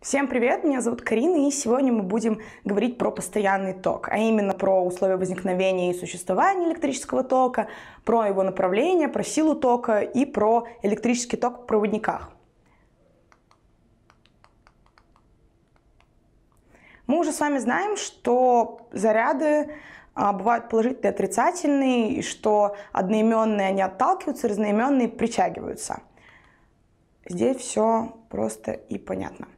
Всем привет, меня зовут Карина, и сегодня мы будем говорить про постоянный ток, а именно про условия возникновения и существования электрического тока, про его направление, про силу тока и про электрический ток в проводниках. Мы уже с вами знаем, что заряды а, бывают положительные и отрицательные, и что одноименные они отталкиваются, разноименные притягиваются. Здесь все просто и понятно.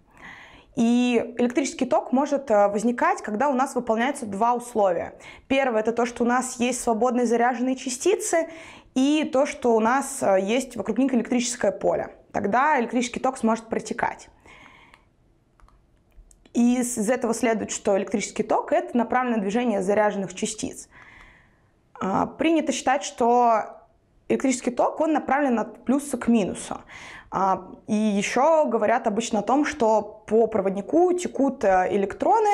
И электрический ток может э, возникать, когда у нас выполняются два условия. Первое – это то, что у нас есть свободные заряженные частицы, и то, что у нас э, есть вокруг них электрическое поле. Тогда электрический ток сможет протекать. И из этого следует, что электрический ток – это направленное движение заряженных частиц. А, принято считать, что электрический ток, он направлен от плюса к минусу. А, и еще говорят обычно о том, что по проводнику текут э, электроны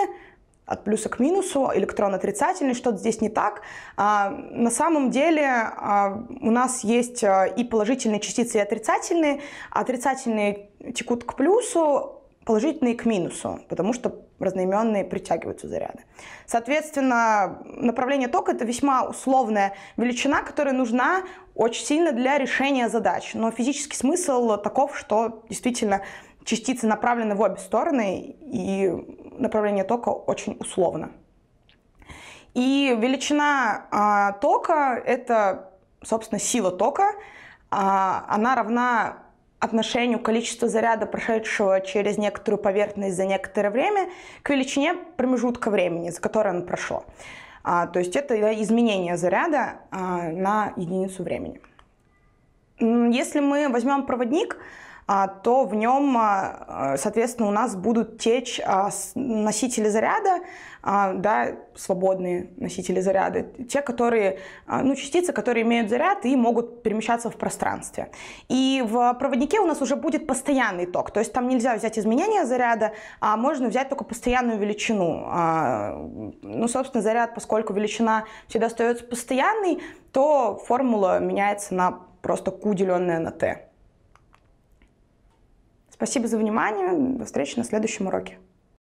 от плюса к минусу, электрон отрицательный, что-то здесь не так. А, на самом деле а, у нас есть э, и положительные частицы, и отрицательные. Отрицательные текут к плюсу, положительные к минусу, потому что разноименные притягиваются заряды. Соответственно, направление тока – это весьма условная величина, которая нужна очень сильно для решения задач. Но физический смысл таков, что действительно частицы направлены в обе стороны, и направление тока очень условно. И величина а, тока – это, собственно, сила тока. А, она равна отношению количества заряда, прошедшего через некоторую поверхность за некоторое время, к величине промежутка времени, за которое он прошло. А, то есть это изменение заряда а, на единицу времени. Если мы возьмем проводник, а, то в нем, а, э, соответственно, у нас будут течь а, носители заряда, да, свободные носители заряда, те, которые, ну, частицы, которые имеют заряд и могут перемещаться в пространстве. И в проводнике у нас уже будет постоянный ток, то есть там нельзя взять изменения заряда, а можно взять только постоянную величину. Ну, собственно, заряд, поскольку величина всегда остается постоянной, то формула меняется на просто Q, деленное на T. Спасибо за внимание. До встречи на следующем уроке.